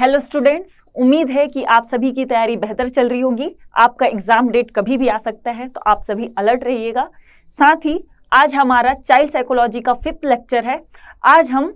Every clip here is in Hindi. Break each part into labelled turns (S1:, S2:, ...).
S1: हेलो स्टूडेंट्स उम्मीद है कि आप सभी की तैयारी बेहतर चल रही होगी आपका एग्ज़ाम डेट कभी भी आ सकता है तो आप सभी अलर्ट रहिएगा साथ ही आज हमारा चाइल्ड साइकोलॉजी का फिफ्थ लेक्चर है आज हम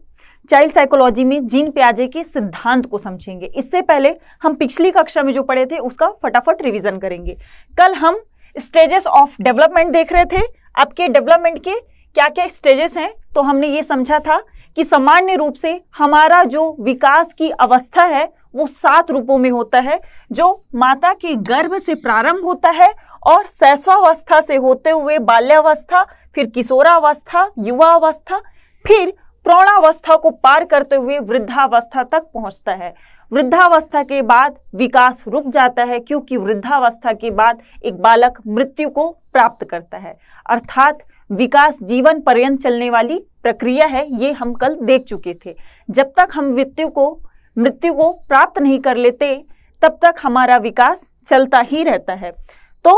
S1: चाइल्ड साइकोलॉजी में जीन प्याजे के सिद्धांत को समझेंगे इससे पहले हम पिछली कक्षा में जो पढ़े थे उसका फटाफट रिविज़न करेंगे कल हम स्टेजेस ऑफ डेवलपमेंट देख रहे थे आपके डेवलपमेंट के क्या क्या स्टेजेस हैं तो हमने ये समझा था कि सामान्य रूप से हमारा जो विकास की अवस्था है वो सात रूपों में होता है जो माता के गर्भ से प्रारंभ होता है और शैशवावस्था से होते हुए बाल्यावस्था फिर किशोरावस्था युवावस्था फिर प्रौणावस्था को पार करते हुए वृद्धावस्था तक पहुंचता है वृद्धावस्था के बाद विकास रुक जाता है क्योंकि वृद्धावस्था के बाद एक बालक मृत्यु को प्राप्त करता है अर्थात विकास जीवन पर्यंत चलने वाली प्रक्रिया है ये हम कल देख चुके थे जब तक हम मृत्यु को मृत्यु को प्राप्त नहीं कर लेते तब तक हमारा विकास चलता ही रहता है तो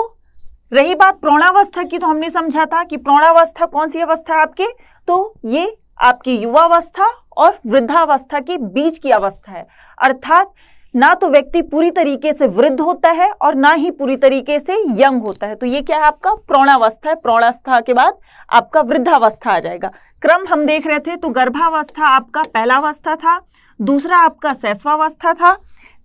S1: रही बात प्रौणावस्था की तो हमने समझा था कि प्रौणावस्था कौन सी अवस्था है आपके तो ये आपकी युवावस्था और वृद्धावस्था के बीच की अवस्था है अर्थात ना तो व्यक्ति पूरी तरीके से वृद्ध होता है और ना ही पूरी तरीके से यंग होता है तो ये क्या है आपका प्रौणावस्था है प्रौणावस्था के बाद आपका वृद्धावस्था आ जाएगा क्रम हम देख रहे थे तो गर्भावस्था आपका पहला अवस्था था दूसरा आपका सैस्वावस्था था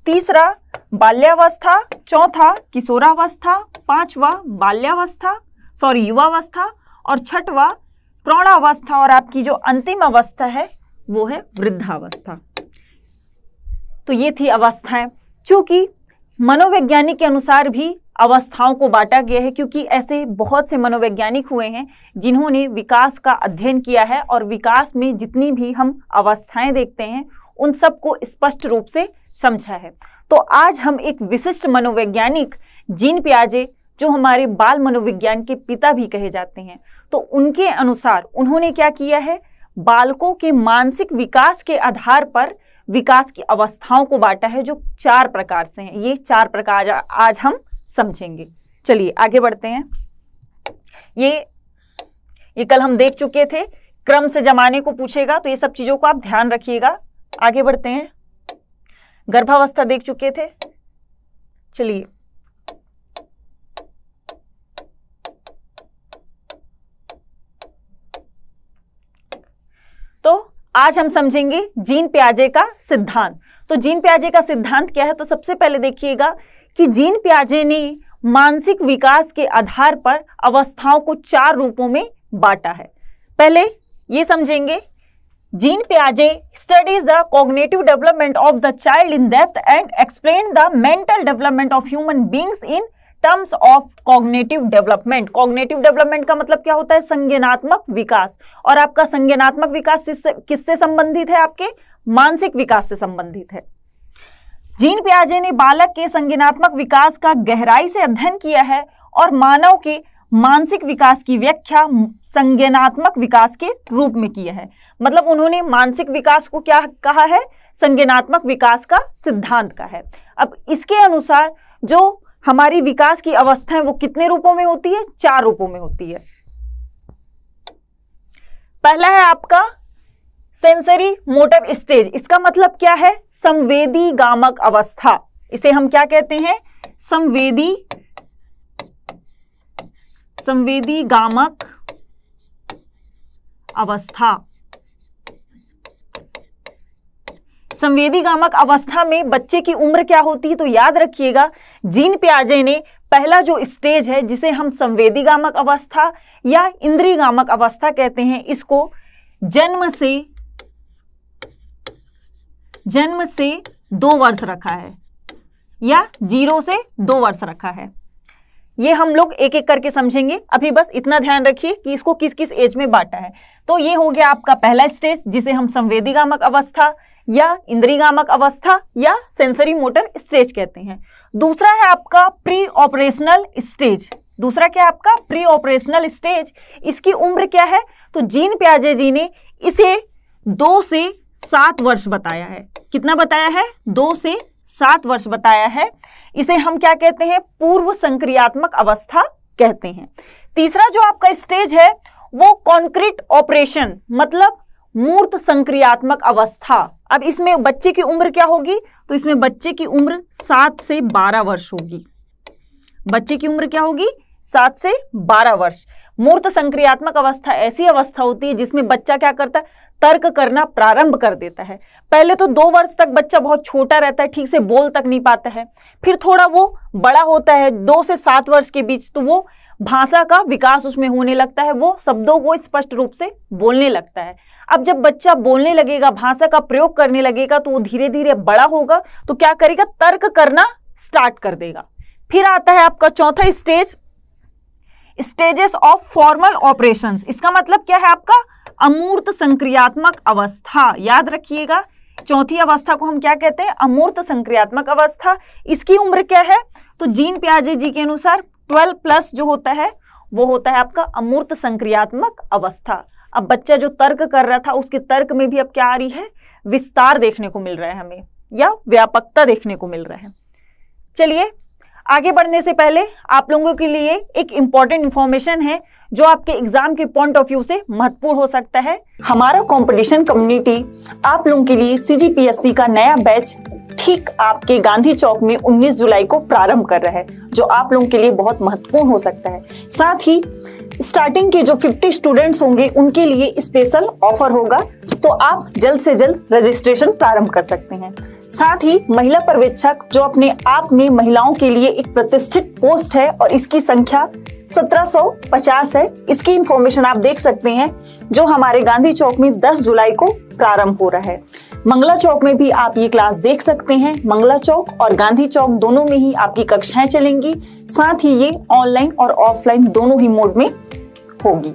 S1: तीसरा बाल्यावस्था चौथा किशोरावस्था पांचवा बाल्यावस्था सॉरी युवावस्था और छठवा प्रौणावस्था और आपकी जो अंतिम अवस्था है वो है वृद्धावस्था तो ये थी अवस्थाएं चूँकि मनोवैज्ञानिक के अनुसार भी अवस्थाओं को बांटा गया है क्योंकि ऐसे बहुत से मनोवैज्ञानिक हुए हैं जिन्होंने विकास का अध्ययन किया है और विकास में जितनी भी हम अवस्थाएं देखते हैं उन सबको स्पष्ट रूप से समझा है तो आज हम एक विशिष्ट मनोवैज्ञानिक जीन प्याजे जो हमारे बाल मनोविज्ञान के पिता भी कहे जाते हैं तो उनके अनुसार उन्होंने क्या किया है बालकों के मानसिक विकास के आधार पर विकास की अवस्थाओं को बांटा है जो चार प्रकार से हैं ये चार प्रकार आज हम समझेंगे चलिए आगे बढ़ते हैं ये ये कल हम देख चुके थे क्रम से जमाने को पूछेगा तो ये सब चीज़ों को आप ध्यान रखिएगा आगे बढ़ते हैं गर्भावस्था देख चुके थे चलिए आज हम समझेंगे जीन प्याजे का सिद्धांत तो जीन प्याजे का सिद्धांत क्या है तो सबसे पहले देखिएगा कि जीन प्याजे ने मानसिक विकास के आधार पर अवस्थाओं को चार रूपों में बांटा है पहले ये समझेंगे gene प्याजे studies the cognitive development of the child in death and explain the mental development of human beings in terms of cognitive development cognitive development का मतलब क्या होता है संज्ञानात्मक विकास और आपका संज्ञानात्मक विकास किससे संबंधित है आपके मानसिक विकास से संबंधित है जीन प्याजे ने बालक के संज्ञानात्मक विकास का गहराई से अध्ययन किया है और मानव के मानसिक विकास की व्याख्या संज्ञानात्मक विकास के रूप में किया है मतलब उन्होंने मानसिक विकास को क्या कहा है संज्ञानात्मक विकास का सिद्धांत का है अब इसके अनुसार जो हमारी विकास की अवस्थाएं वो कितने रूपों में होती है चार रूपों में होती है पहला है आपका सेंसरी मोटर स्टेज इसका मतलब क्या है संवेदी गामक अवस्था इसे हम क्या कहते हैं संवेदी संवेदी गामक अवस्था संवेदी गामक अवस्था में बच्चे की उम्र क्या होती है तो याद रखिएगा जीन प्याजे ने पहला जो स्टेज है जिसे हम संवेदी गामक अवस्था या इंद्री गामक अवस्था कहते हैं इसको जन्म से जन्म से दो वर्ष रखा है या जीरो से दो वर्ष रखा है ये हम लोग एक एक करके समझेंगे अभी बस इतना ध्यान रखिए कि इसको किस किस एज में बांटा है तो ये हो गया आपका पहला स्टेज जिसे हम संवेदी गामक अवस्था या इंद्रीगामक अवस्था या सेंसरी मोटर स्टेज कहते हैं दूसरा है आपका प्री ऑपरेशनल स्टेज दूसरा क्या है आपका प्री ऑपरेशनल स्टेज इसकी उम्र क्या है तो जीन प्याजे जी ने इसे दो से सात वर्ष बताया है कितना बताया है दो से सात वर्ष बताया है इसे हम क्या कहते हैं पूर्व संक्रियात्मक अवस्था कहते हैं तीसरा जो आपका स्टेज है वो कॉन्क्रीट ऑपरेशन मतलब मूर्त संक्रियात्मक अवस्था अब इसमें बच्चे की उम्र क्या होगी तो इसमें बच्चे की उम्र सात से बारह वर्ष होगी बच्चे की उम्र क्या होगी सात से बारह वर्ष मूर्त संक्रियात्मक अवस्था ऐसी अवस्था होती है जिसमें बच्चा क्या करता है तर्क करना प्रारंभ कर देता है पहले तो दो वर्ष तक बच्चा बहुत छोटा रहता है ठीक से बोल तक नहीं पाता है फिर थोड़ा वो बड़ा होता है दो से सात वर्ष के बीच तो वो भाषा का विकास उसमें होने लगता है वो शब्दों को स्पष्ट रूप से बोलने लगता है अब जब बच्चा बोलने लगेगा भाषा का प्रयोग करने लगेगा तो वो धीरे धीरे बड़ा होगा तो क्या करेगा तर्क करना स्टार्ट कर देगा फिर आता है आपका चौथा stage stages of formal operations इसका मतलब क्या है आपका अमूर्त संक्रियात्मक अवस्था याद रखिएगा चौथी अवस्था को हम क्या कहते हैं अमूर्त संक्रियात्मक अवस्था इसकी उम्र क्या है तो जीन प्याजे जी के अनुसार ट्वेल्व प्लस जो होता है वो होता है आपका अमूर्त संक्रियात्मक अवस्था अब बच्चा जो तर्क कर रहा था उसके तर्क में भी अब क्या आ रही है विस्तार देखने को मिल रहा है हमें या व्यापकता देखने को मिल रहा है चलिए आगे बढ़ने से पहले आप लोगों के लिए एक इंपॉर्टेंट इन्फॉर्मेशन है जो आपके एग्जाम के पॉइंट ऑफ व्यू से महत्वपूर्ण हो सकता है हमारा कंपटीशन कम्युनिटी आप लोगों के लिए सीजीपीएससी का नया बैच ठीक आपके गांधी चौक में 19 जुलाई को प्रारंभ कर रहा है जो आप लोगों के लिए बहुत महत्वपूर्ण हो सकता है साथ ही स्टार्टिंग के जो 50 स्टूडेंट्स होंगे उनके लिए स्पेशल ऑफर होगा तो आप जल्द से जल्द रजिस्ट्रेशन प्रारंभ कर सकते हैं साथ ही महिला पर्यवेक्षक जो अपने आप में महिलाओं के लिए एक प्रतिष्ठित पोस्ट है और इसकी संख्या 1750 है इसकी इंफॉर्मेशन आप देख सकते हैं जो हमारे गांधी चौक में 10 जुलाई को प्रारंभ हो रहा है मंगला चौक में भी आप ये क्लास देख सकते हैं मंगला चौक और गांधी चौक दोनों में ही आपकी कक्षाएं चलेंगी साथ ही ये ऑनलाइन और ऑफलाइन दोनों ही मोड में होगी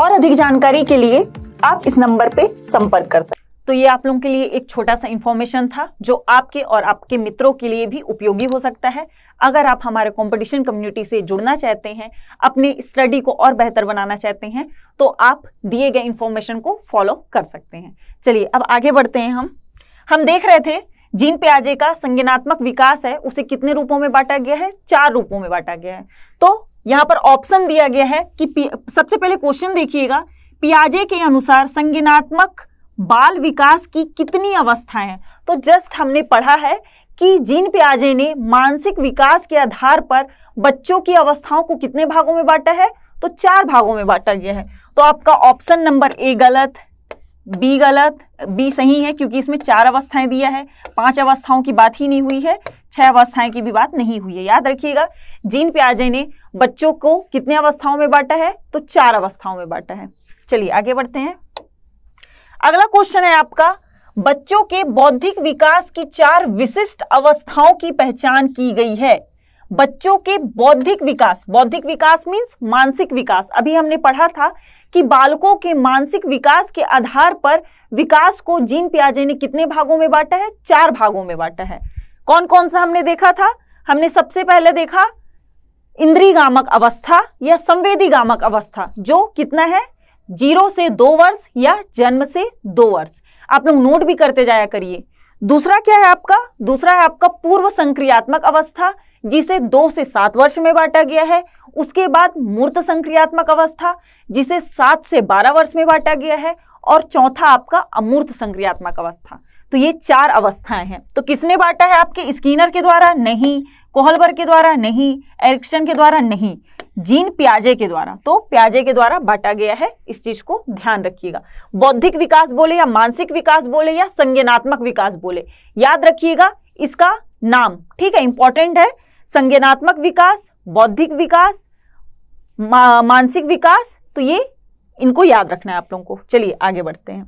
S1: और अधिक जानकारी के लिए आप इस नंबर पे संपर्क कर सकते तो ये आप लोगों के लिए एक छोटा सा इन्फॉर्मेशन था जो आपके और आपके मित्रों के लिए भी उपयोगी हो सकता है अगर आप हमारे कंपटीशन कम्युनिटी से जुड़ना चाहते हैं अपने स्टडी को और बेहतर बनाना चाहते हैं तो आप दिए गए इन्फॉर्मेशन को फॉलो कर सकते हैं चलिए अब आगे बढ़ते हैं हम हम देख रहे थे जीन प्याजे का संज्ञानात्मक विकास है उसे कितने रूपों में बांटा गया है चार रूपों में बांटा गया है तो यहाँ पर ऑप्शन दिया गया है कि सबसे पहले क्वेश्चन देखिएगा पियाजे के अनुसार संज्ञानात्मक बाल विकास की कितनी अवस्थाएं हैं तो जस्ट हमने पढ़ा है कि जीन प्याजे ने मानसिक विकास के आधार पर बच्चों की अवस्थाओं को कितने भागों में बांटा है तो चार भागों में बांटा गया है तो आपका ऑप्शन नंबर ए गलत बी गलत बी सही है क्योंकि इसमें चार अवस्थाएं दिया है पांच अवस्थाओं की बात ही नहीं हुई है छह अवस्थाएं की भी बात नहीं हुई है याद रखिएगा जीन प्याजे ने बच्चों को कितने अवस्थाओं में बांटा है तो चार अवस्थाओं में बांटा है चलिए आगे बढ़ते हैं अगला क्वेश्चन है आपका बच्चों के बौद्धिक विकास की चार विशिष्ट अवस्थाओं की पहचान की गई है बच्चों के बौद्धिक विकास बौद्धिक विकास मीन्स मानसिक विकास अभी हमने पढ़ा था कि बालकों के मानसिक विकास के आधार पर विकास को जीन पियाजे ने कितने भागों में बांटा है चार भागों में बांटा है कौन कौन सा हमने देखा था हमने सबसे पहले देखा इंद्रीगामक अवस्था या संवेदीगामक अवस्था जो कितना है जीरो से दो वर्ष या जन्म से दो वर्ष आप लोग नोट भी करते जाया करिए दूसरा क्या है आपका दूसरा है आपका पूर्व संक्रियात्मक अवस्था जिसे दो से सात वर्ष में बांटा गया है उसके बाद मूर्त संक्रियात्मक अवस्था जिसे सात से बारह वर्ष में बांटा गया है और चौथा आपका अमूर्त संक्रियात्मक अवस्था तो ये चार अवस्थाएं हैं तो किसने बांटा है आपके स्कीनर के द्वारा नहीं कोहलबर के द्वारा नहीं एरिक्शन के द्वारा नहीं जीन प्याजे के द्वारा तो प्याजे के द्वारा बांटा गया है इस चीज को ध्यान रखिएगा बौद्धिक विकास बोले या मानसिक विकास बोले या संज्ञानात्मक विकास बोले याद रखिएगा इसका नाम ठीक है इंपॉर्टेंट है संज्ञानात्मक विकास बौद्धिक विकास मा, मानसिक विकास तो ये इनको याद रखना है आप लोगों को चलिए आगे बढ़ते हैं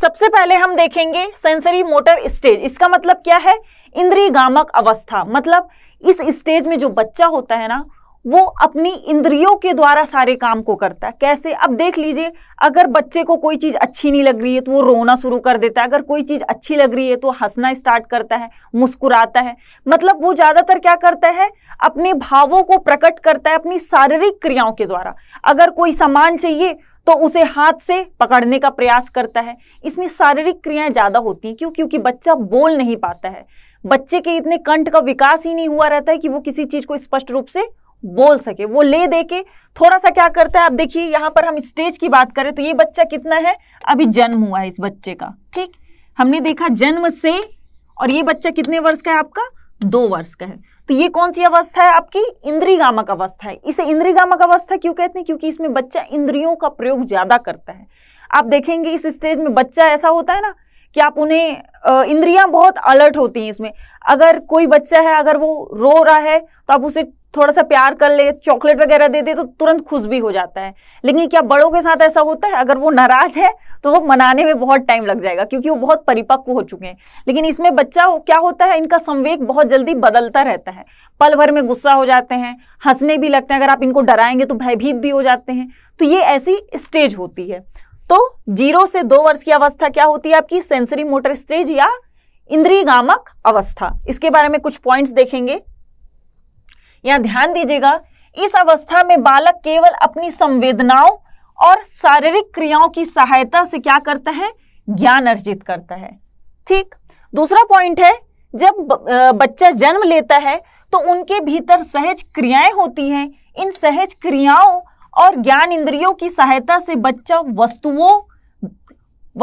S1: सबसे पहले हम देखेंगे सेंसरी मोटर स्टेज इसका मतलब क्या है इंद्री गामक अवस्था मतलब इस स्टेज में जो बच्चा होता है ना वो अपनी इंद्रियों के द्वारा सारे काम को करता है कैसे अब देख लीजिए अगर बच्चे को कोई चीज़ अच्छी नहीं लग रही है तो वो रोना शुरू कर देता है अगर कोई चीज़ अच्छी लग रही है तो हंसना स्टार्ट करता है मुस्कुराता है मतलब वो ज़्यादातर क्या करता है अपने भावों को प्रकट करता है अपनी शारीरिक क्रियाओं के द्वारा अगर कोई सामान चाहिए तो उसे हाथ से पकड़ने का प्रयास करता है इसमें शारीरिक क्रियाएं ज़्यादा होती हैं क्यों क्योंकि बच्चा बोल नहीं पाता है बच्चे के इतने कंठ का विकास ही नहीं हुआ रहता है कि वो किसी चीज को स्पष्ट रूप से बोल सके वो ले दे के थोड़ा सा क्या करता है आप देखिए यहाँ पर हम स्टेज की बात करें तो ये बच्चा कितना है अभी जन्म हुआ है इस बच्चे का ठीक हमने देखा जन्म से और ये बच्चा कितने वर्ष का है आपका दो वर्ष का है तो ये कौन सी अवस्था है आपकी इंद्रीगामक अवस्था है इसे इंद्रीगामक अवस्था क्यों कहते हैं क्योंकि इसमें बच्चा इंद्रियों का प्रयोग ज्यादा करता है आप देखेंगे इस स्टेज में बच्चा ऐसा होता है ना कि आप उन्हें इंद्रियां बहुत अलर्ट होती हैं इसमें अगर कोई बच्चा है अगर वो रो रहा है तो आप उसे थोड़ा सा प्यार कर ले चॉकलेट वगैरह दे दे तो तुरंत खुश भी हो जाता है लेकिन क्या बड़ों के साथ ऐसा होता है अगर वो नाराज है तो वो मनाने में बहुत टाइम लग जाएगा क्योंकि वो बहुत परिपक्व हो चुके हैं लेकिन इसमें बच्चा क्या होता है इनका संवेग बहुत जल्दी बदलता रहता है पल भर में गुस्सा हो जाते हैं हंसने भी लगते हैं अगर आप इनको डराएंगे तो भयभीत भी हो जाते हैं तो ये ऐसी स्टेज होती है तो जीरो से दो वर्ष की अवस्था क्या होती है आपकी सेंसरी मोटर स्टेज या गामक अवस्था इसके बारे में कुछ पॉइंट्स देखेंगे या ध्यान दीजिएगा इस अवस्था में बालक केवल अपनी संवेदनाओं और शारीरिक क्रियाओं की सहायता से क्या करता है ज्ञान अर्जित करता है ठीक दूसरा पॉइंट है जब बच्चा जन्म लेता है तो उनके भीतर सहज क्रियाएं होती हैं इन सहज क्रियाओं और ज्ञान इंद्रियों की सहायता से बच्चा वस्तुओं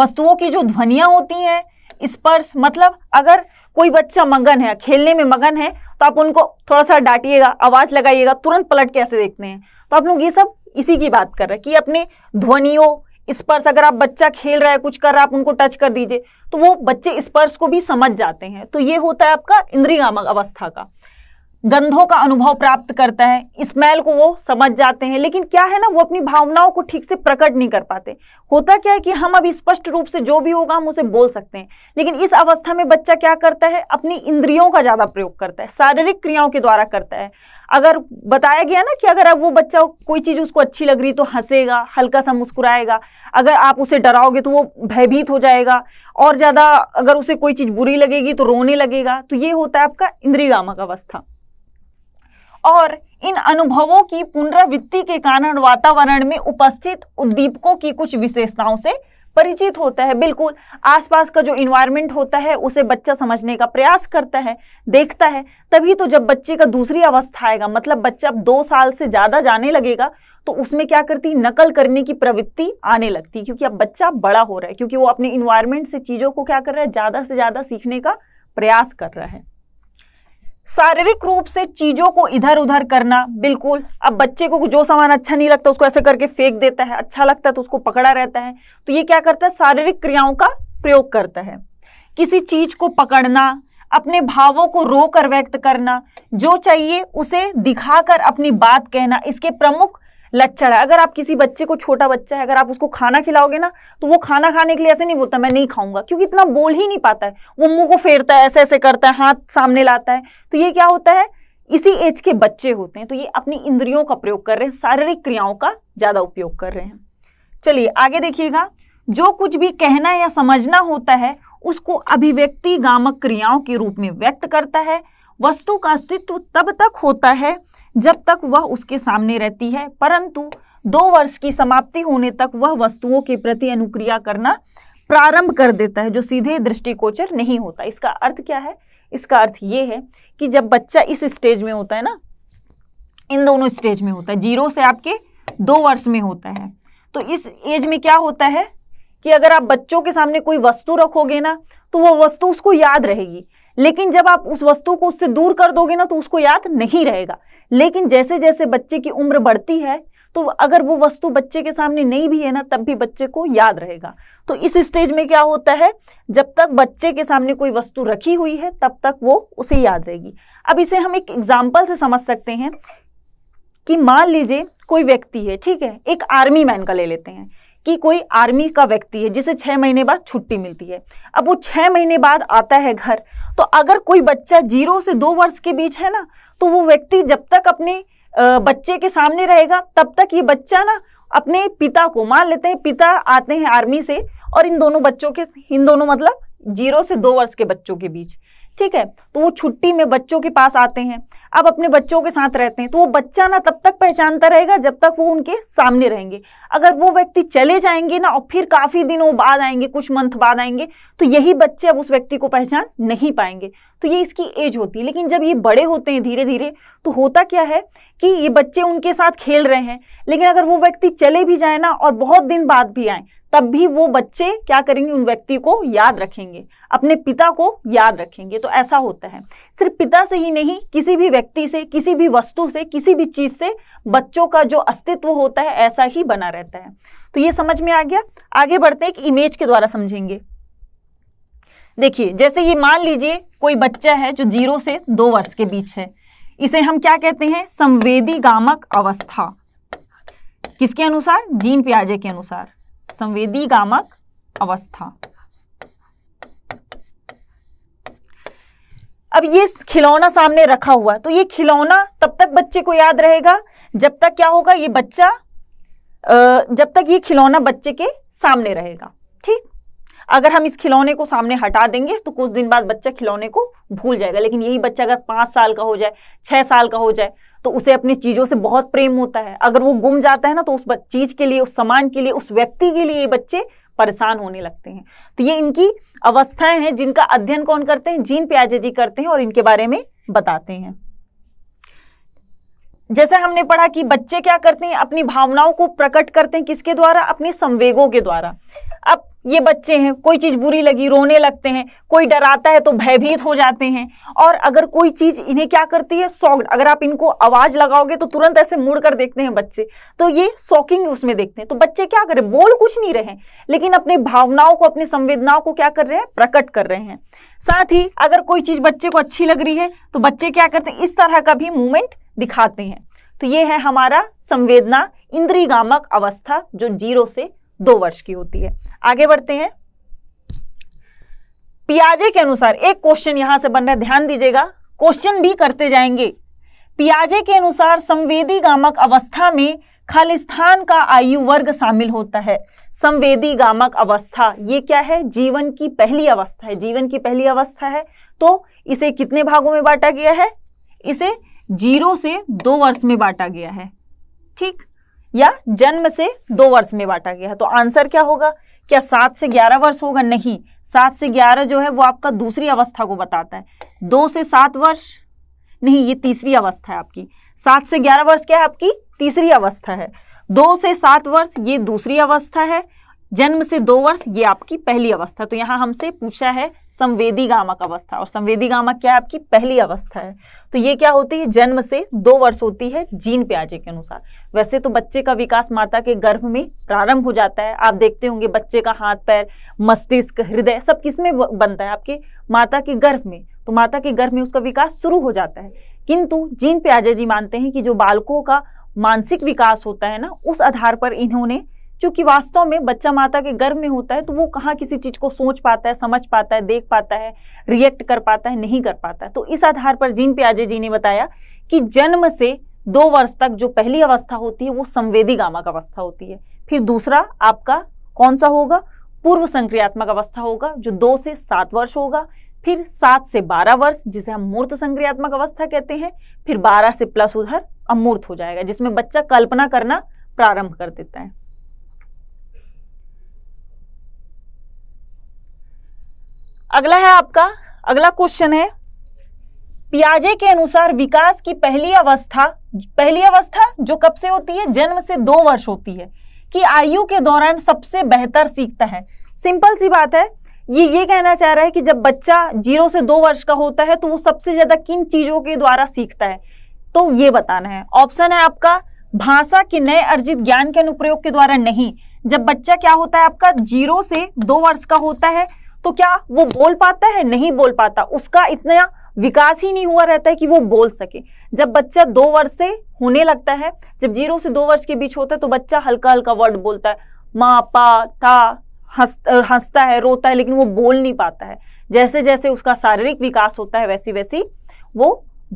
S1: वस्तुओं की जो ध्वनिया होती हैं स्पर्श मतलब अगर कोई बच्चा मगन है खेलने में मगन है तो आप उनको थोड़ा सा डांटिएगा आवाज़ लगाइएगा तुरंत पलट के ऐसे देखते हैं तो आप लोग ये सब इसी की बात कर रहे हैं कि अपने ध्वनियों स्पर्श अगर आप बच्चा खेल रहा है कुछ कर रहा है आप उनको टच कर दीजिए तो वो बच्चे स्पर्श को भी समझ जाते हैं तो ये होता है आपका इंद्रियामक अवस्था का गंधों का अनुभव प्राप्त करता है स्मेल को वो समझ जाते हैं लेकिन क्या है ना वो अपनी भावनाओं को ठीक से प्रकट नहीं कर पाते होता क्या है कि हम अब स्पष्ट रूप से जो भी होगा हम उसे बोल सकते हैं लेकिन इस अवस्था में बच्चा क्या करता है अपनी इंद्रियों का ज़्यादा प्रयोग करता है शारीरिक क्रियाओं के द्वारा करता है अगर बताया गया ना कि अगर अब वो बच्चा कोई चीज़ उसको अच्छी लग रही तो हंसेगा हल्का सा मुस्कुराएगा अगर आप उसे डराओगे तो वो भयभीत हो जाएगा और ज़्यादा अगर उसे कोई चीज़ बुरी लगेगी तो रोने लगेगा तो ये होता है आपका इंद्रियामक अवस्था और इन अनुभवों की पुनरावृत्ति के कारण वातावरण में उपस्थित उद्दीपकों की कुछ विशेषताओं से परिचित होता है बिल्कुल आसपास का जो इन्वायरमेंट होता है उसे बच्चा समझने का प्रयास करता है देखता है तभी तो जब बच्चे का दूसरी अवस्था आएगा मतलब बच्चा अब दो साल से ज़्यादा जाने लगेगा तो उसमें क्या करती नकल करने की प्रवृत्ति आने लगती क्योंकि अब बच्चा बड़ा हो रहा है क्योंकि वो अपने इन्वायरमेंट से चीज़ों को क्या कर रहा है ज़्यादा से ज़्यादा सीखने का प्रयास कर रहा है शारीरिक रूप से चीजों को इधर उधर करना बिल्कुल अब बच्चे को जो सामान अच्छा नहीं लगता उसको ऐसे करके फेंक देता है अच्छा लगता है तो उसको पकड़ा रहता है तो ये क्या करता है शारीरिक क्रियाओं का प्रयोग करता है किसी चीज को पकड़ना अपने भावों को रो कर व्यक्त करना जो चाहिए उसे दिखाकर अपनी बात कहना इसके प्रमुख लच्छड़ है अगर आप किसी बच्चे को छोटा बच्चा है अगर आप उसको खाना खिलाओगे ना तो वो खाना खाने के लिए ऐसे नहीं बोलता मैं नहीं खाऊंगा क्योंकि इतना बोल ही नहीं पाता है वो मुंह को फेरता है ऐसे ऐसे करता है हाथ सामने लाता है तो ये क्या होता है इसी एज के बच्चे होते हैं तो ये अपनी इंद्रियों का प्रयोग कर रहे हैं शारीरिक क्रियाओं का ज़्यादा उपयोग कर रहे हैं चलिए आगे देखिएगा जो कुछ भी कहना या समझना होता है उसको अभिव्यक्ति गामक क्रियाओं के रूप में व्यक्त करता है वस्तु का अस्तित्व तब तक होता है जब तक वह उसके सामने रहती है परंतु दो वर्ष की समाप्ति होने तक वह वस्तुओं के प्रति अनुक्रिया करना प्रारंभ कर देता है जो सीधे दृष्टिकोचर नहीं होता इसका अर्थ क्या है इसका अर्थ ये है कि जब बच्चा इस स्टेज में होता है ना इन दोनों स्टेज में होता है जीरो से आपके दो वर्ष में होता है तो इस एज में क्या होता है कि अगर आप बच्चों के सामने कोई वस्तु रखोगे ना तो वो वस्तु उसको याद रहेगी लेकिन जब आप उस वस्तु को उससे दूर कर दोगे ना तो उसको याद नहीं रहेगा लेकिन जैसे जैसे बच्चे की उम्र बढ़ती है तो अगर वो वस्तु बच्चे के सामने नहीं भी है ना तब भी बच्चे को याद रहेगा तो इस स्टेज में क्या होता है जब तक बच्चे के सामने कोई वस्तु रखी हुई है तब तक वो उसे याद रहेगी अब इसे हम एक एग्जाम्पल से समझ सकते हैं कि मान लीजिए कोई व्यक्ति है ठीक है एक आर्मी मैन का ले लेते हैं कि कोई आर्मी का व्यक्ति है जिसे छः महीने बाद छुट्टी मिलती है अब वो छः महीने बाद आता है घर तो अगर कोई बच्चा जीरो से दो वर्ष के बीच है ना तो वो व्यक्ति जब तक अपने बच्चे के सामने रहेगा तब तक ये बच्चा ना अपने पिता को मान लेते हैं पिता आते हैं आर्मी से और इन दोनों बच्चों के इन दोनों मतलब जीरो से दो वर्ष के बच्चों के बीच ठीक है तो वो छुट्टी में बच्चों के पास आते हैं अब अपने बच्चों के साथ रहते हैं तो वो बच्चा ना तब तक पहचानता रहेगा जब तक वो उनके सामने रहेंगे अगर वो व्यक्ति चले जाएंगे ना और फिर काफ़ी दिनों बाद आएंगे कुछ मंथ बाद आएंगे तो यही बच्चे अब उस व्यक्ति को पहचान नहीं पाएंगे तो ये इसकी एज होती है लेकिन जब ये बड़े होते हैं धीरे धीरे तो होता क्या है कि ये बच्चे उनके साथ खेल रहे हैं लेकिन अगर वो व्यक्ति चले भी जाए ना और बहुत दिन बाद भी आए तब भी वो बच्चे क्या करेंगे उन व्यक्ति को याद रखेंगे अपने पिता को याद रखेंगे तो ऐसा होता है सिर्फ पिता से ही नहीं किसी भी व्यक्ति से किसी भी वस्तु से किसी भी चीज़ से बच्चों का जो अस्तित्व होता है ऐसा ही बना रहता है तो ये समझ में आ गया आगे बढ़ते हैं कि इमेज के द्वारा समझेंगे देखिए जैसे ये मान लीजिए कोई बच्चा है जो जीरो से दो वर्ष के बीच है इसे हम क्या कहते हैं संवेदी गामक अवस्था किसके अनुसार जीन प्याजे के अनुसार संवेदी गामक अवस्था अब ये खिलौना सामने रखा हुआ तो ये खिलौना तब तक बच्चे को याद रहेगा जब तक क्या होगा ये बच्चा जब तक ये खिलौना बच्चे के सामने रहेगा ठीक अगर हम इस खिलौने को सामने हटा देंगे तो कुछ दिन बाद बच्चा खिलौने को भूल जाएगा लेकिन यही बच्चा अगर पांच साल का हो जाए छह साल का हो जाए तो उसे अपनी चीज़ों से बहुत प्रेम होता है अगर वो गुम जाता है ना तो उस चीज़ के लिए उस सामान के लिए उस व्यक्ति के लिए बच्चे परेशान होने लगते हैं तो ये इनकी अवस्थाएं हैं जिनका अध्ययन कौन करते हैं जीन प्याजे जी करते हैं और इनके बारे में बताते हैं जैसे हमने पढ़ा कि बच्चे क्या करते हैं अपनी भावनाओं को प्रकट करते हैं किसके द्वारा अपने संवेगों के द्वारा अब ये बच्चे हैं कोई चीज़ बुरी लगी रोने लगते हैं कोई डराता है तो भयभीत हो जाते हैं और अगर कोई चीज़ इन्हें क्या करती है सॉक अगर आप इनको आवाज़ लगाओगे तो तुरंत ऐसे मुड़ कर देखते हैं बच्चे तो ये सॉकिंग उसमें देखते हैं तो बच्चे क्या करें बोल कुछ नहीं रहे लेकिन अपने भावनाओं को अपनी संवेदनाओं को क्या कर रहे हैं प्रकट कर रहे हैं साथ ही अगर कोई चीज़ बच्चे को अच्छी लग रही है तो बच्चे क्या करते हैं इस तरह का भी मूवमेंट दिखाते हैं तो ये है हमारा संवेदना इंद्रीगामक अवस्था जो जीरो से दो वर्ष की होती है आगे बढ़ते हैं पियाजे के अनुसार एक क्वेश्चन यहां से बन रहा है ध्यान दीजिएगा क्वेश्चन भी करते जाएंगे पियाजे के अनुसार संवेदी गामक अवस्था में खालिस्तान का आयु वर्ग शामिल होता है संवेदी गामक अवस्था ये क्या है जीवन की पहली अवस्था है जीवन की पहली अवस्था है तो इसे कितने भागों में बांटा गया है इसे जीरो से दो वर्ष में बांटा गया है ठीक या जन्म से दो वर्ष में बांटा गया है तो आंसर क्या होगा क्या सात से ग्यारह वर्ष होगा नहीं सात से ग्यारह जो है वो आपका दूसरी अवस्था को बताता है दो से सात वर्ष नहीं ये तीसरी अवस्था है आपकी सात से ग्यारह वर्ष क्या है आपकी तीसरी अवस्था है दो से सात वर्ष ये दूसरी अवस्था है जन्म से दो वर्ष ये आपकी पहली अवस्था तो यहां हमसे पूछा है संवेदी गामक अवस्था और संवेदी गामक क्या है आपकी पहली अवस्था है तो ये क्या होती है जन्म से दो वर्ष होती है जीन प्याजे के अनुसार वैसे तो बच्चे का विकास माता के गर्भ में प्रारंभ हो जाता है आप देखते होंगे बच्चे का हाथ पैर मस्तिष्क हृदय सब किस में बनता है आपके माता के गर्भ में तो माता के गर्भ में उसका विकास शुरू हो जाता है किंतु जीन प्याजे जी मानते हैं कि जो बालकों का मानसिक विकास होता है ना उस आधार पर इन्होंने चूंकि वास्तव में बच्चा माता के गर्भ में होता है तो वो कहाँ किसी चीज़ को सोच पाता है समझ पाता है देख पाता है रिएक्ट कर पाता है नहीं कर पाता है तो इस आधार पर जीन प्याजे जी ने बताया कि जन्म से दो वर्ष तक जो पहली अवस्था होती है वो संवेदी गामक अवस्था होती है फिर दूसरा आपका कौन सा होगा पूर्व संक्रियात्मक अवस्था होगा जो दो से सात वर्ष होगा फिर सात से बारह वर्ष जिसे हम मूर्त संक्रियात्मक अवस्था कहते हैं फिर बारह से प्लस उधर अमूर्त हो जाएगा जिसमें बच्चा कल्पना करना प्रारंभ कर देता है अगला है आपका अगला क्वेश्चन है पियाजे के अनुसार विकास की पहली अवस्था पहली अवस्था जो कब से होती है जन्म से दो वर्ष होती है कि आयु के दौरान सबसे बेहतर सीखता है सिंपल सी बात है ये ये कहना चाह रहा है कि जब बच्चा जीरो से दो वर्ष का होता है तो वो सबसे ज्यादा किन चीजों के द्वारा सीखता है तो ये बताना है ऑप्शन है आपका भाषा के नए अर्जित ज्ञान के अनुप्रयोग के द्वारा नहीं जब बच्चा क्या होता है आपका जीरो से दो वर्ष का होता है तो क्या वो बोल पाता है नहीं बोल पाता उसका इतना विकास ही नहीं हुआ रहता है कि वो बोल सके जब बच्चा दो वर्ष से होने लगता है जब जीरो से दो वर्ष के बीच होता है तो बच्चा हल्का हल्का वर्ड बोलता है माँ पा था हंसता है रोता है लेकिन वो बोल नहीं पाता है जैसे जैसे उसका शारीरिक विकास होता है वैसी वैसी वो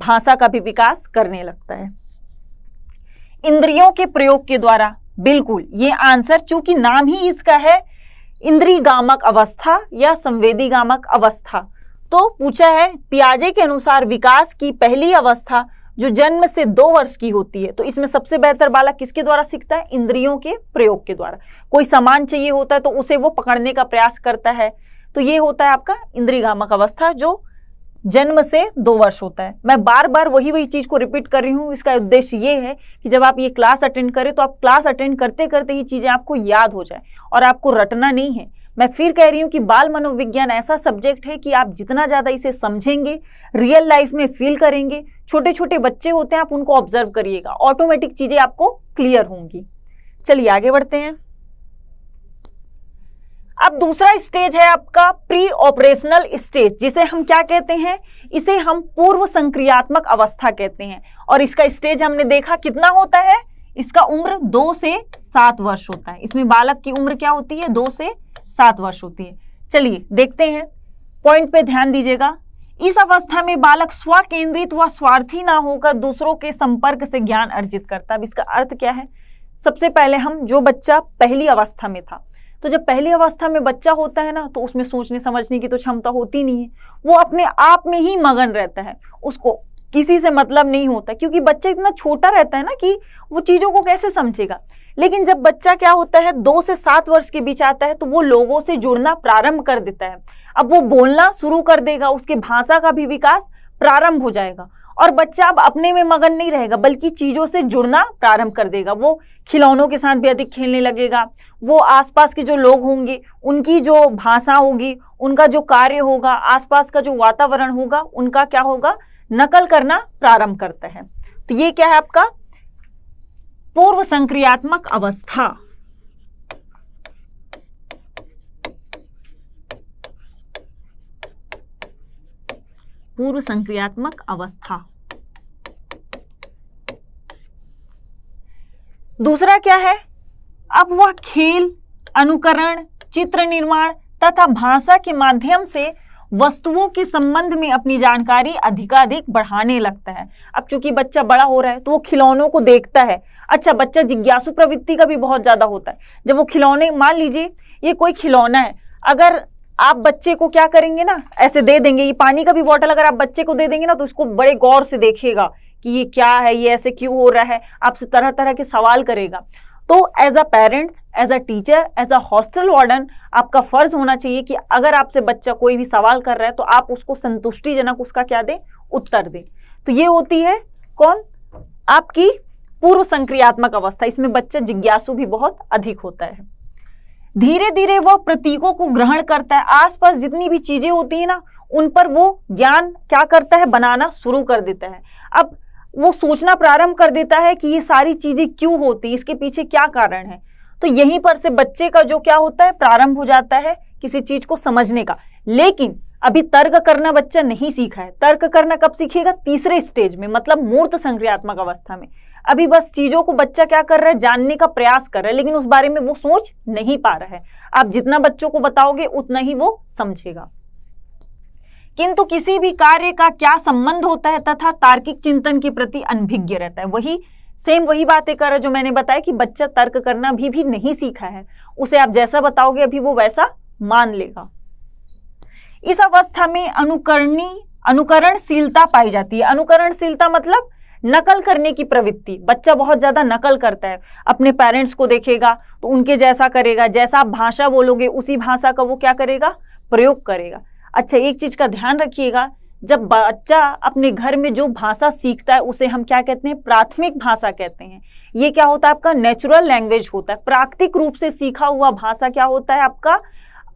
S1: भाषा का भी विकास करने लगता है इंद्रियों के प्रयोग के द्वारा बिल्कुल ये आंसर चूंकि नाम ही इसका है इंद्री गामक अवस्था या संवेदी गामक अवस्था तो पूछा है पियाजे के अनुसार विकास की पहली अवस्था जो जन्म से दो वर्ष की होती है तो इसमें सबसे बेहतर बालक किसके द्वारा सीखता है इंद्रियों के प्रयोग के द्वारा कोई सामान चाहिए होता है तो उसे वो पकड़ने का प्रयास करता है तो ये होता है आपका इंद्रिगामक अवस्था जो जन्म से दो वर्ष होता है मैं बार बार वही वही चीज को रिपीट कर रही हूँ इसका उद्देश्य ये है कि जब आप ये क्लास अटेंड करें तो आप क्लास अटेंड करते करते ये चीजें आपको याद हो जाए और आपको रटना नहीं है मैं फिर कह रही हूँ कि बाल मनोविज्ञान ऐसा सब्जेक्ट है कि आप जितना ज़्यादा इसे समझेंगे रियल लाइफ में फील करेंगे छोटे छोटे बच्चे होते हैं आप उनको ऑब्जर्व करिएगा ऑटोमेटिक चीज़ें आपको क्लियर होंगी चलिए आगे बढ़ते हैं अब दूसरा स्टेज है आपका प्री ऑपरेशनल स्टेज जिसे हम क्या कहते हैं इसे हम पूर्व संक्रियात्मक अवस्था कहते हैं और इसका स्टेज हमने देखा कितना होता है इसका उम्र दो से सात वर्ष होता है इसमें बालक की उम्र क्या होती है दो से सात वर्ष होती है चलिए देखते हैं पॉइंट पे ध्यान दीजिएगा इस अवस्था में बालक स्व केंद्रित व स्वार्थी ना होकर दूसरों के संपर्क से ज्ञान अर्जित करता अब इसका अर्थ क्या है सबसे पहले हम जो बच्चा पहली अवस्था में था तो जब पहली अवस्था में बच्चा होता है ना तो उसमें सोचने समझने की तो क्षमता होती नहीं है वो अपने आप में ही मगन रहता है उसको किसी से मतलब नहीं होता क्योंकि बच्चा इतना छोटा रहता है ना कि वो चीज़ों को कैसे समझेगा लेकिन जब बच्चा क्या होता है दो से सात वर्ष के बीच आता है तो वो लोगों से जुड़ना प्रारंभ कर देता है अब वो बोलना शुरू कर देगा उसके भाषा का भी विकास प्रारंभ हो जाएगा और बच्चा अब अपने में मगन नहीं रहेगा बल्कि चीज़ों से जुड़ना प्रारंभ कर देगा वो खिलौनों के साथ भी अधिक खेलने लगेगा वो आसपास के जो लोग होंगे उनकी जो भाषा होगी उनका जो कार्य होगा आसपास का जो वातावरण होगा उनका क्या होगा नकल करना प्रारंभ करता है तो ये क्या है आपका पूर्व संक्रियात्मक अवस्था पूर्व संक्रियात्मक अवस्था दूसरा क्या है अब वह खेल अनुकरण चित्र निर्माण तथा भाषा के माध्यम से वस्तुओं के संबंध में अपनी जानकारी अधिकाधिक बढ़ाने लगता है अब चूंकि बच्चा बड़ा हो रहा है तो वो खिलौनों को देखता है अच्छा बच्चा जिज्ञासु प्रवृत्ति का भी बहुत ज़्यादा होता है जब वो खिलौने मान लीजिए ये कोई खिलौना है अगर आप बच्चे को क्या करेंगे ना ऐसे दे देंगे ये पानी का भी बॉटल अगर आप बच्चे को दे देंगे ना तो उसको बड़े गौर से देखेगा कि ये क्या है ये ऐसे क्यों हो रहा है आपसे तरह तरह के सवाल करेगा तो as a parents as a teacher as a hostel warden आपका फर्ज होना चाहिए कि अगर आपसे बच्चा कोई भी सवाल कर रहा है तो आप उसको संतुष्टिजनक उसका क्या दें उत्तर दें तो ये होती है कौन आपकी पूर्व संक्रियात्मक अवस्था इसमें बच्चा जिज्ञासु भी बहुत अधिक होता है धीरे धीरे वह प्रतीकों को ग्रहण करता है आसपास जितनी भी चीजें होती है ना उन पर वो ज्ञान क्या करता है बनाना शुरू कर देता है अब वो सोचना प्रारंभ कर देता है कि ये सारी चीजें क्यों होती इसके पीछे क्या कारण है तो यहीं पर से बच्चे का जो क्या होता है प्रारंभ हो जाता है किसी चीज को समझने का लेकिन अभी तर्क करना बच्चा नहीं सीखा है तर्क करना कब सीखेगा तीसरे स्टेज में मतलब मूर्त संक्रियात्मक अवस्था में अभी बस चीजों को बच्चा क्या कर रहा है जानने का प्रयास कर रहा है लेकिन उस बारे में वो सोच नहीं पा रहा है आप जितना बच्चों को बताओगे उतना ही वो समझेगा किंतु किसी भी कार्य का क्या संबंध होता है तथा तार्किक चिंतन के प्रति अनभिज्ञ रहता है वही सेम वही बातें कर जो मैंने बताया कि बच्चा तर्क करना अभी भी नहीं सीखा है उसे आप जैसा बताओगे अभी वो वैसा मान लेगा इस अवस्था में अनुकरणी अनुकरणशीलता पाई जाती है अनुकरणशीलता मतलब नकल करने की प्रवृत्ति बच्चा बहुत ज़्यादा नकल करता है अपने पेरेंट्स को देखेगा तो उनके जैसा करेगा जैसा आप भाषा बोलोगे उसी भाषा का वो क्या करेगा प्रयोग करेगा अच्छा एक चीज का ध्यान रखिएगा जब बच्चा अपने घर में जो भाषा सीखता है उसे हम क्या कहते हैं प्राथमिक भाषा कहते हैं ये क्या होता है आपका नेचुरल लैंग्वेज होता है प्राकृतिक रूप से सीखा हुआ भाषा क्या होता है आपका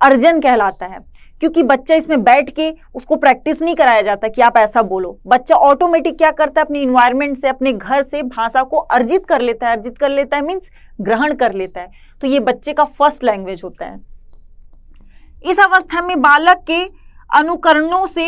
S1: अर्जन कहलाता है क्योंकि बच्चा इसमें बैठ के उसको प्रैक्टिस नहीं कराया जाता कि आप ऐसा बोलो बच्चा ऑटोमेटिक क्या करता है अपने इन्वायरमेंट से अपने घर से भाषा को अर्जित कर लेता है अर्जित कर लेता है मीन्स ग्रहण कर लेता है तो ये बच्चे का फर्स्ट लैंग्वेज होता है इस अवस्था में बालक के अनुकरणों से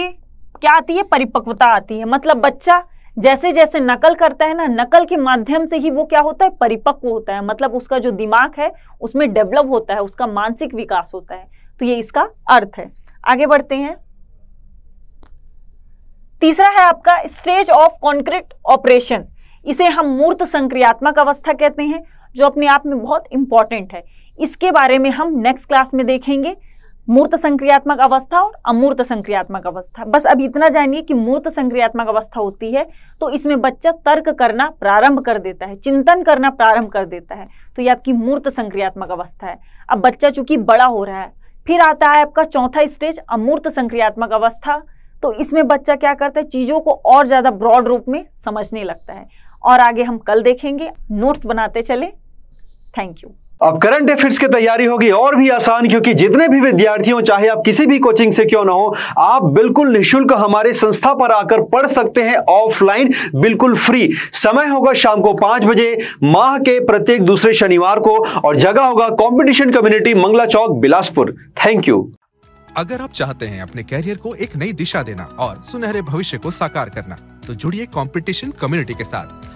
S1: क्या आती है परिपक्वता आती है मतलब बच्चा जैसे जैसे नकल करता है ना नकल के माध्यम से ही वो क्या होता है परिपक्व होता है मतलब उसका जो दिमाग है उसमें डेवलप होता है उसका मानसिक विकास होता है तो ये इसका अर्थ है आगे बढ़ते हैं तीसरा है आपका स्टेज ऑफ कॉन्क्रीट ऑपरेशन इसे हम मूर्त संक्रियात्मक अवस्था कहते हैं जो अपने आप में बहुत इंपॉर्टेंट है इसके बारे में हम नेक्स्ट क्लास में देखेंगे मूर्त संक्रियात्मक अवस्था और अमूर्त संक्रियात्मक अवस्था बस अब इतना जानिए कि मूर्त संक्रियात्मक अवस्था होती है तो इसमें बच्चा तर्क करना प्रारंभ कर देता है चिंतन करना प्रारंभ कर देता है तो ये आपकी मूर्त संक्रियात्मक अवस्था है अब बच्चा चूंकि बड़ा हो रहा है फिर आता है आपका चौथा स्टेज अमूर्त संक्रियात्मक अवस्था तो इसमें बच्चा क्या करता है चीज़ों को और ज़्यादा ब्रॉड रूप में समझने लगता है और आगे हम कल देखेंगे नोट्स बनाते चले थैंक यू अब करंट अफेयर्स की तैयारी होगी और भी आसान क्योंकि जितने भी विद्यार्थियों चाहे आप किसी भी कोचिंग से क्यों ना हो आप बिल्कुल निशुल्क हमारे संस्था पर आकर पढ़ सकते हैं ऑफलाइन बिल्कुल फ्री समय होगा शाम को पांच बजे माह के प्रत्येक दूसरे शनिवार को और जगह होगा competition community Mangla Chowk Bilaspur thank you अगर आप चाहते हैं अपने कैरियर को एक नई दिशा देना और सुनहरे भविष्य को साकार करना तो जुड़िए कॉम्पिटिशन कम्युनिटी के साथ